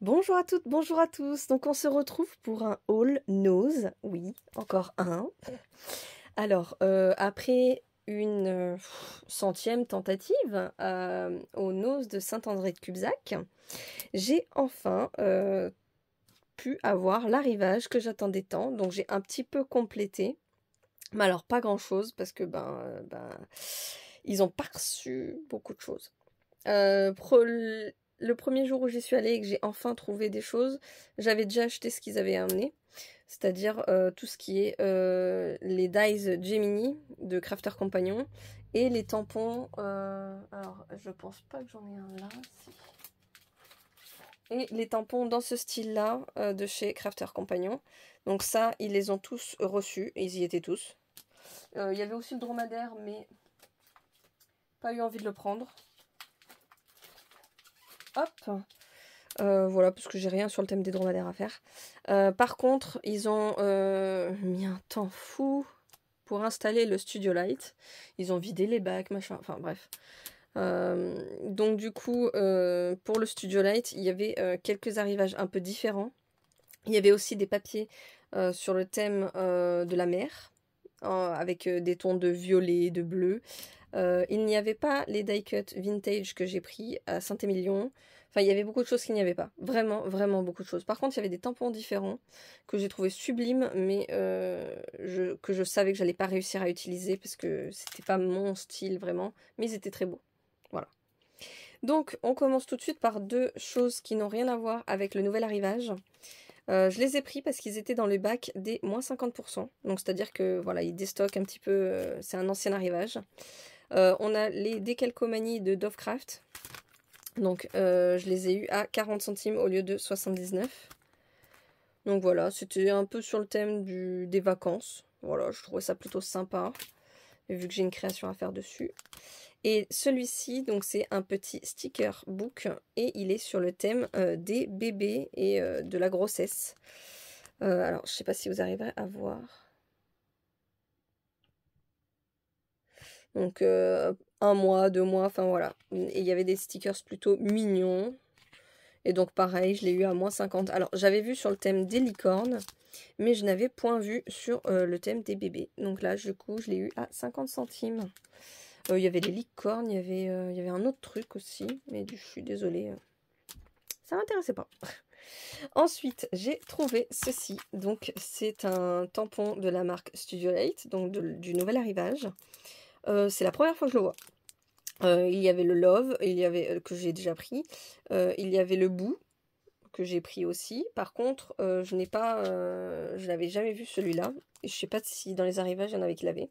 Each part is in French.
Bonjour à toutes, bonjour à tous. Donc on se retrouve pour un haul nose. Oui, encore un. Alors, euh, après une euh, centième tentative euh, au nose de Saint-André de Cubzac, j'ai enfin pu avoir l'arrivage que j'attendais tant. Donc j'ai un petit peu complété. Mais alors pas grand-chose parce que ben, ben ils ont pas reçu beaucoup de choses le premier jour où j'y suis allée et que j'ai enfin trouvé des choses, j'avais déjà acheté ce qu'ils avaient amené, c'est-à-dire euh, tout ce qui est euh, les dies Gemini de Crafter Compagnon et les tampons. Euh, alors, je pense pas que j'en ai un là. Et les tampons dans ce style-là de chez Crafter Compagnon. Donc ça, ils les ont tous reçus, et ils y étaient tous. Il y avait aussi le dromadaire, mais pas eu envie de le prendre. Hop. Euh, voilà, parce que j'ai rien sur le thème des dromadaires à faire. Euh, par contre, ils ont euh, mis un temps fou pour installer le Studio Light. Ils ont vidé les bacs, machin, enfin bref. donc du coup, pour le Studio Light, il y avait quelques arrivages un peu différents. Il y avait aussi des papiers sur le thème de la mer, avec des tons de violet, de bleu. Euh, il n'y avait pas les die cut vintage que j'ai pris à Saint-Émilion. Enfin, il y avait beaucoup de choses qu'il n'y avait pas. Vraiment, vraiment beaucoup de choses. Par contre, il y avait des tampons différents que j'ai trouvé sublimes, mais euh, que je savais que j'allais pas réussir à utiliser parce que c'était pas mon style vraiment. Mais ils étaient très beaux. Voilà. Donc, on commence tout de suite par deux choses qui n'ont rien à voir avec le nouvel arrivage. Euh, je les ai pris parce qu'ils étaient dans le bac des moins 50%. Donc, c'est-à-dire que voilà, ils déstockent un petit peu. c'est un ancien arrivage. Euh, on a les décalcomanies de Dovecraft. Donc euh, je les ai eus à 40 centimes au lieu de 79. Donc voilà, c'était un peu sur le thème des vacances. Voilà, je trouvais ça plutôt sympa, vu que j'ai une création à faire dessus. Et celui-ci, donc c'est un petit sticker book, et il est sur le thème euh, des bébés et de la grossesse. alors, je ne sais pas si vous arriverez à voir. Donc euh, un mois, deux mois, enfin voilà. Et il y avait des stickers plutôt mignons. Et donc pareil, je l'ai eu à moins 50. Alors j'avais vu sur le thème des licornes, mais je n'avais point vu sur euh, le thème des bébés. Donc là, du coup, je l'ai eu à 50 centimes. Euh, il y avait des licornes, il y avait, y avait un autre truc aussi, mais je suis désolée, ça m'intéressait pas. Ensuite, j'ai trouvé ceci. Donc, c'est un tampon de la marque Studio Light, donc du nouvel arrivage. Euh, c'est la première fois que je le vois. Euh, il y avait le Love, il y avait euh, que j'ai déjà pris. il y avait le Bout que j'ai pris aussi. Par contre, je n'ai pas, je n'avais jamais vu celui-là. Je ne sais pas si dans les arrivages il y en avait qui l'avaient.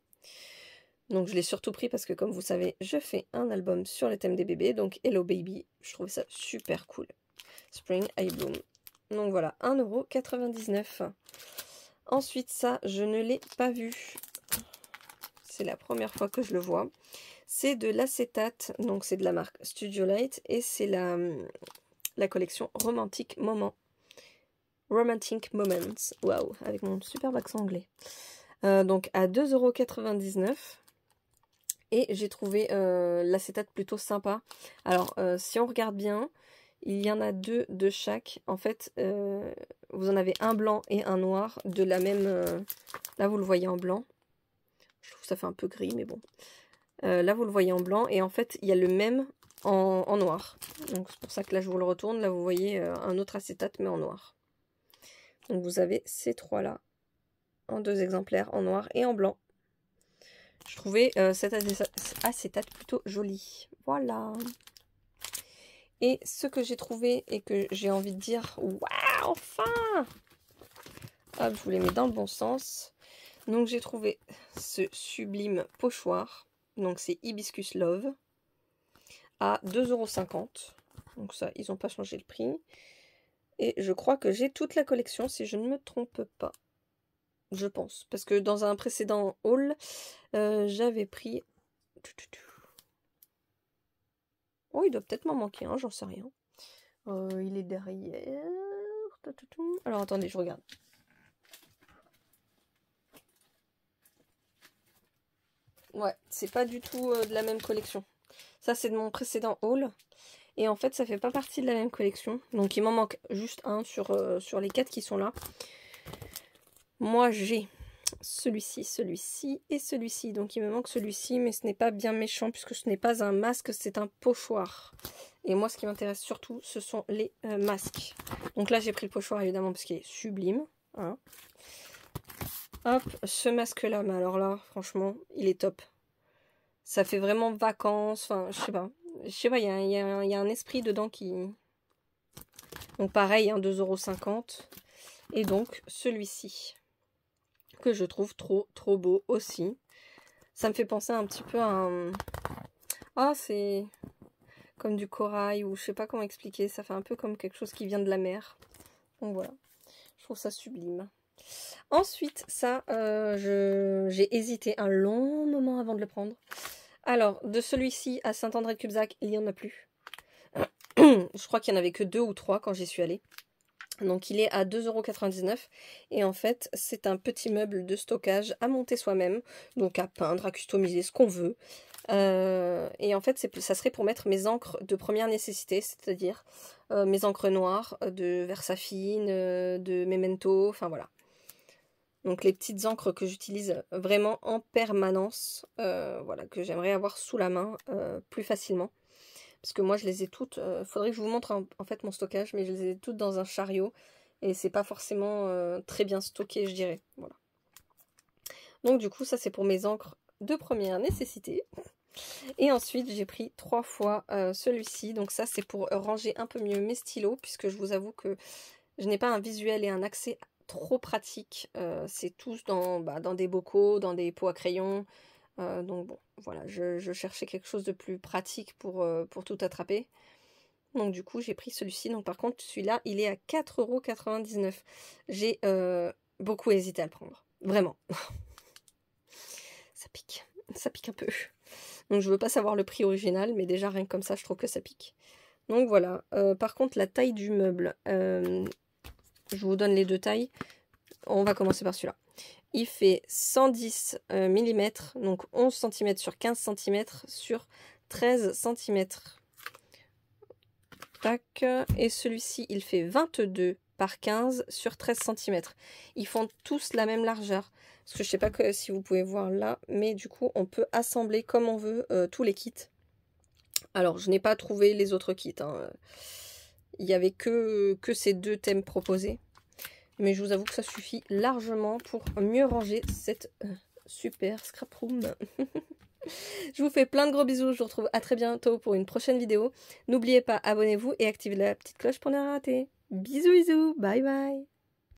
Donc je l'ai surtout pris parce que comme vous savez, je fais un album sur le thème des bébés. Donc Hello Baby, je trouvais ça super cool. Spring I Bloom. Donc voilà, 1,99€. Ensuite ça, je ne l'ai pas vu c'est la première fois que je le vois. C'est de l'acétate, donc c'est de la marque Studio Light et c'est la, la collection Romantic Moment. Romantic Moments, waouh, avec mon super accent anglais. Euh, donc à 2,99€. Et j'ai trouvé euh, l'acétate plutôt sympa. Alors euh, si on regarde bien, il y en a deux de chaque. En fait, vous en avez un blanc et un noir de la même... là vous le voyez en blanc ça fait un peu gris, mais bon. Euh, là, vous le voyez en blanc. Et en fait, il y a le même en, noir. Donc, c'est pour ça que là, je vous le retourne. Là, vous voyez euh, un autre acétate, mais en noir. Donc, vous avez ces trois-là. En deux exemplaires, en noir et en blanc. Je trouvais euh, cet acétate plutôt joli. Voilà. Et ce que j'ai trouvé et que j'ai envie de dire, waouh, enfin Hop, je vous les mets dans le bon sens. Donc j'ai trouvé ce sublime pochoir. Donc c'est Hibiscus Love à 2,50€. Donc ça, ils n'ont pas changé le prix. Et je crois que j'ai toute la collection si je ne me trompe pas. Je pense. Parce que dans un précédent haul, euh, j'avais pris... Oh, il doit peut-être m'en manquer j'en sais rien. Euh, il est derrière. Alors attendez, je regarde. Ouais, c'est pas du tout euh, de la même collection. Ça, c'est de mon précédent haul. Et en fait, ça fait pas partie de la même collection. Donc, il m'en manque juste un sur, euh, sur les quatre qui sont là. Moi, j'ai celui-ci, celui-ci et celui-ci. Donc, il me manque celui-ci, mais ce n'est pas bien méchant puisque ce n'est pas un masque, c'est un pochoir. Et moi, ce qui m'intéresse surtout, ce sont les euh, masques. Donc là, j'ai pris le pochoir, évidemment, parce qu'il est sublime. Hein. Hop, ce masque-là, mais alors là, franchement, il est top. Ça fait vraiment vacances, enfin, je sais pas. Je sais pas, il y a, un esprit dedans qui... Donc pareil, hein, euros 2,50€. Et donc, celui-ci, que je trouve trop, trop beau aussi. Ça me fait penser un petit peu à un... Ah, c'est comme du corail ou je sais pas comment expliquer. Ça fait un peu comme quelque chose qui vient de la mer. Donc voilà, je trouve ça sublime. Ensuite, ça, euh, j'ai hésité un long moment avant de le prendre. Alors, de celui-ci à Saint-André-de-Cubzac, il n'y en a plus. Je crois qu'il n'y en avait que deux ou trois quand j'y suis allée. Donc il est à 2,99€ et en fait c'est un petit meuble de stockage à monter soi-même, donc à peindre, à customiser ce qu'on veut. Euh, et en fait ça serait pour mettre mes encres de première nécessité, c'est-à-dire euh, mes encres noires de Versafine, de Memento, enfin voilà. Donc les petites encres que j'utilise vraiment en permanence, euh, voilà, que j'aimerais avoir sous la main euh, plus facilement. Parce que moi je les ai toutes, Il euh, faudrait que je vous montre en, fait mon stockage, mais je les ai toutes dans un chariot. Et c'est pas forcément très bien stocké, je dirais. Voilà. Donc du coup, ça c'est pour mes encres de première nécessité. Et ensuite, j'ai pris trois fois celui-ci. Donc ça, c'est pour ranger un peu mieux mes stylos, puisque je vous avoue que je n'ai pas un visuel et un accès trop pratique. Euh, c'est tous bah, dans, des bocaux, dans des pots à crayons. Euh, donc bon, voilà, je, cherchais quelque chose de plus pratique pour, euh, pour tout attraper. Donc du coup, j'ai pris celui-ci. Donc par contre, celui-là, il est à 4,99€. J'ai beaucoup hésité à le prendre. Vraiment. ça pique. Ça pique un peu. Donc je veux pas savoir le prix original, mais déjà rien que comme ça, je trouve que ça pique. Donc voilà. par contre, la taille du meuble je vous donne les deux tailles. On va commencer par celui-là. Il fait 110 euh, mm, donc 11 cm sur 15 cm sur 13 cm. Et celui-ci, il fait 22 par 15 sur 13 cm. Ils font tous la même largeur. Parce que je sais pas si vous pouvez voir là, mais du coup, on peut assembler comme on veut euh, tous les kits. Alors, je n'ai pas trouvé les autres kits. Hein il n'y avait que, que ces deux thèmes proposés. Mais je vous avoue que ça suffit largement pour mieux ranger cette euh, super scrap room. je vous fais plein de gros bisous. Je vous retrouve à très bientôt pour une prochaine vidéo. N'oubliez pas, abonnez-vous et activez la petite cloche pour ne rien rater. Bisous, bisous. Bye bye.